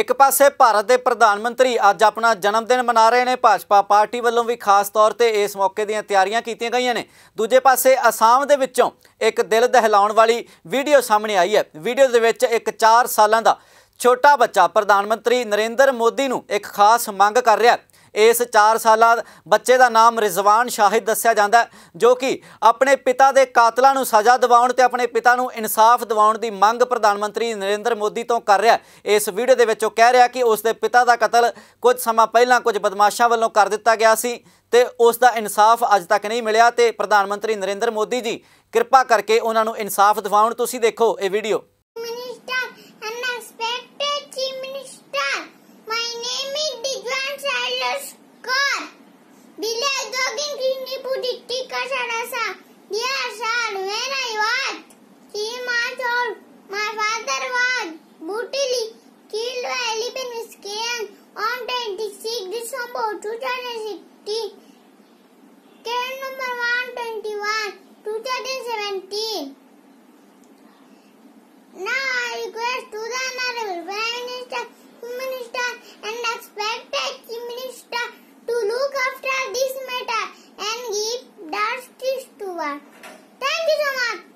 ਇੱਕ ਪਾਸੇ ਭਾਰਤ ਦੇ ਪ੍ਰਧਾਨ ਮੰਤਰੀ ਅੱਜ ਆਪਣਾ ਜਨਮ ਦਿਨ ਮਨਾ ਰਹੇ ਨੇ ਭਾਜਪਾ ਪਾਰਟੀ ਵੱਲੋਂ ਵੀ ਖਾਸ ਤੌਰ ਤੇ ਇਸ ਮੌਕੇ ਦੀਆਂ ਤਿਆਰੀਆਂ ਕੀਤੀਆਂ ਗਈਆਂ ਨੇ ਦੂਜੇ ਪਾਸੇ ਅਸਾਮ ਦੇ ਵਿੱਚੋਂ ਇੱਕ ਦਿਲ ਦਹਿਲਾਉਣ ਵਾਲੀ ਵੀਡੀਓ ਸਾਹਮਣੇ ਆਈ ਹੈ ਵੀਡੀਓ ਦੇ ਵਿੱਚ ਇੱਕ 4 ਸਾਲਾਂ ਦਾ ਛੋਟਾ ਬੱਚਾ ਪ੍ਰਧਾਨ ਮੰਤਰੀ ਨਰਿੰਦਰ ਮੋਦੀ ਨੂੰ ਇੱਕ ਖਾਸ ਮੰਗ ਕਰ ਰਿਹਾ ਇਸ 4 ਸਾਲਾ ਬੱਚੇ ਦਾ ਨਾਮ ਰਿਜ਼ਵਾਨ ਸ਼ਾਹਿਦ ਦੱਸਿਆ ਜਾਂਦਾ ਜੋ ਕਿ ਆਪਣੇ ਪਿਤਾ ਦੇ ਕਾਤਲਾਂ ਨੂੰ ਸਜ਼ਾ ਦਿਵਾਉਣ ਤੇ ਆਪਣੇ ਪਿਤਾ ਨੂੰ ਇਨਸਾਫ ਦਿਵਾਉਣ ਦੀ ਮੰਗ ਪ੍ਰਧਾਨ ਮੰਤਰੀ ਨਰਿੰਦਰ ਮੋਦੀ ਤੋਂ ਕਰ ਰਿਹਾ ਇਸ ਵੀਡੀਓ ਦੇ ਵਿੱਚ ਉਹ ਕਹਿ ਰਿਹਾ ਕਿ ਉਸ ਦੇ ਪਿਤਾ ਦਾ ਕਤਲ ਕੁਝ ਸਮਾਂ ਪਹਿਲਾਂ ਕੁਝ ਬਦਮਾਸ਼ਾਂ ਵੱਲੋਂ ਕਰ ਦਿੱਤਾ ਗਿਆ ਸੀ ਤੇ ਉਸ ਦਾ ਇਨਸਾਫ ਅੱਜ ਤੱਕ ਨਹੀਂ ਮਿਲਿਆ ਤੇ ਪ੍ਰਧਾਨ ਮੰਤਰੀ ਨਰਿੰਦਰ ਮੋਦੀ ਜੀ ਕਿਰਪਾ ਕਰਕੇ ਉਹਨਾਂ ਨੂੰ ਇਨਸਾਫ ਦਿਵਾਉਣ ਤੁਸੀਂ ਦੇਖੋ ਇਹ ਵੀਡੀਓ ವರ್ಷರಸ Dear sir, when I was three months old, my father was brutally killed by elephant scale on 26 December 2016. Thank you so much.